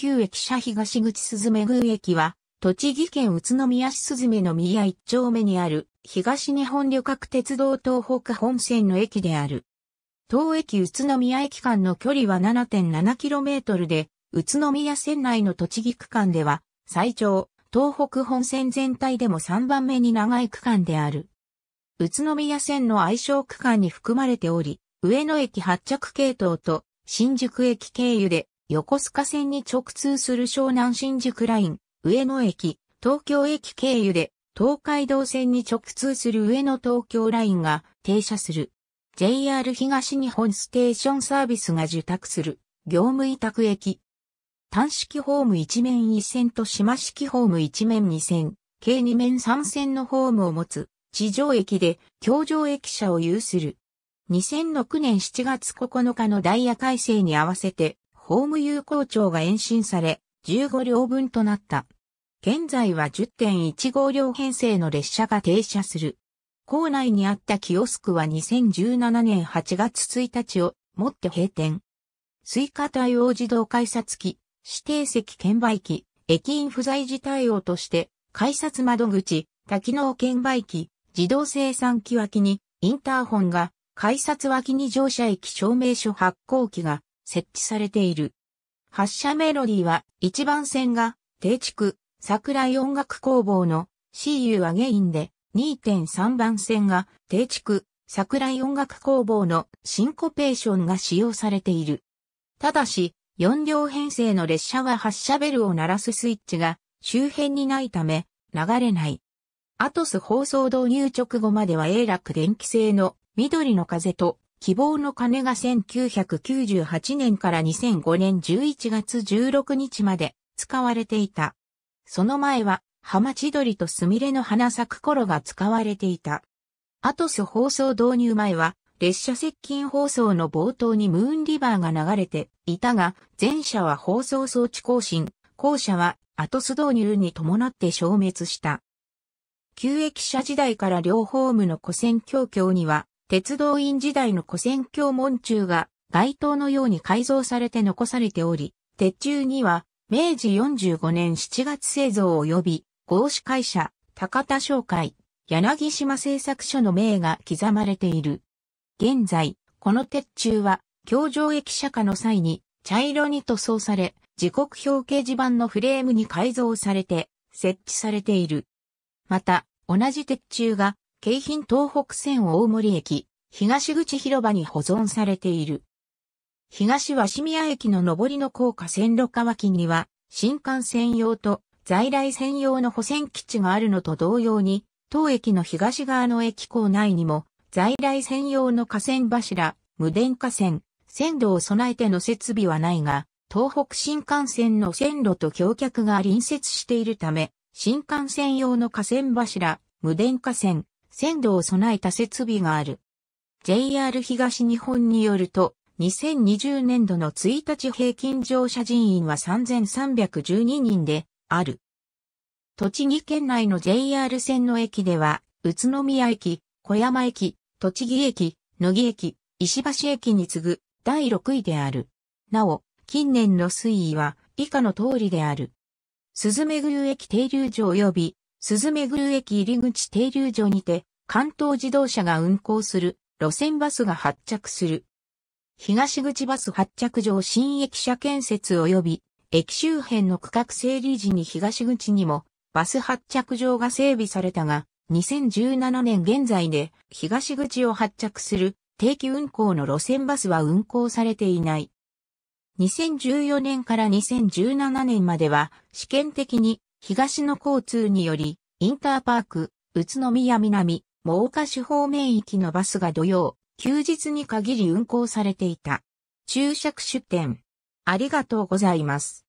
旧駅舎東口すずめ宮駅は、栃木県宇都宮市すずめの宮一丁目にある、東日本旅客鉄道東北本線の駅である。当駅宇都宮駅間の距離は 7.7km で、宇都宮線内の栃木区間では、最長、東北本線全体でも3番目に長い区間である。宇都宮線の愛称区間に含まれており、上野駅発着系統と新宿駅経由で横須賀線に直通する湘南新宿ライン、上野駅、東京駅経由で、東海道線に直通する上野東京ラインが停車する。JR 東日本ステーションサービスが受託する業務委託駅。単式ホーム1面1線と島式ホーム1面2線、計2面3線のホームを持つ地上駅で京上駅舎を有する。2006年7月9日のダイヤ改正に合わせて法務有効庁が延伸され、15両分となった。現在は10.15両編成の列車が停車する。校内にあったキオスクは2017年8月1日をもって閉店。追加対応自動改札機、指定席券売機、駅員不在時対応として、改札窓口、多機能券売機、自動生産機脇に、インターホンが、改札脇に乗車駅証明書発行機が設置されている。発車メロディは1番線が定畜桜井音楽工房の c u a ゲインで2.3番線が定畜桜井音楽工房のシンコペーションが使用されている。ただし、4両編成の列車は発車ベルを鳴らすスイッチが周辺にないため流れない。アトス放送導入直後までは永楽電気製の緑の風と希望の鐘が1998年から2005年11月16日まで使われていた。その前は、浜千鳥とすみれの花咲く頃が使われていた。アトス放送導入前は、列車接近放送の冒頭にムーンリバーが流れていたが、前者は放送装置更新、後者はアトス導入に伴って消滅した。旧駅舎時代から両ホームの古戦橋橋には鉄道院時代の古戦橋門柱が街灯のように改造されて残されており、鉄柱には明治45年7月製造及び合資会社、高田商会、柳島製作所の名が刻まれている。現在、この鉄柱は、橋上駅釈迦の際に、茶色に塗装され、時刻表掲示板のフレームに改造されて、設置されている。また、同じ鉄柱が、京浜東北線大森駅、東口広場に保存されている。東鷲宮駅の上りの高架線路川脇には、新幹線用と在来線用の保線基地があるのと同様に、当駅の東側の駅構内にも、在来線用の河川柱、無電化線、線路を備えての設備はないが、東北新幹線の線路と橋脚が隣接しているため、新幹線用の河川柱、無電化線、線路を備えた設備がある。JR 東日本によると、2020年度の1日平均乗車人員は3312人である。栃木県内の JR 線の駅では、宇都宮駅、小山駅、栃木駅、野木駅、石橋駅に次ぐ第6位である。なお、近年の推移は以下の通りである。鈴目メ駅停留場及び鈴目宮駅入口停留所にて、関東自動車が運行する路線バスが発着する。東口バス発着場新駅舎建設及び駅周辺の区画整理時に東口にもバス発着場が整備されたが、2017年現在で東口を発着する定期運行の路線バスは運行されていない。2014年から2017年までは試験的に東の交通により、インターパーク、宇都宮南、真岡市方面行きのバスが土曜、休日に限り運行されていた。注釈出店。ありがとうございます。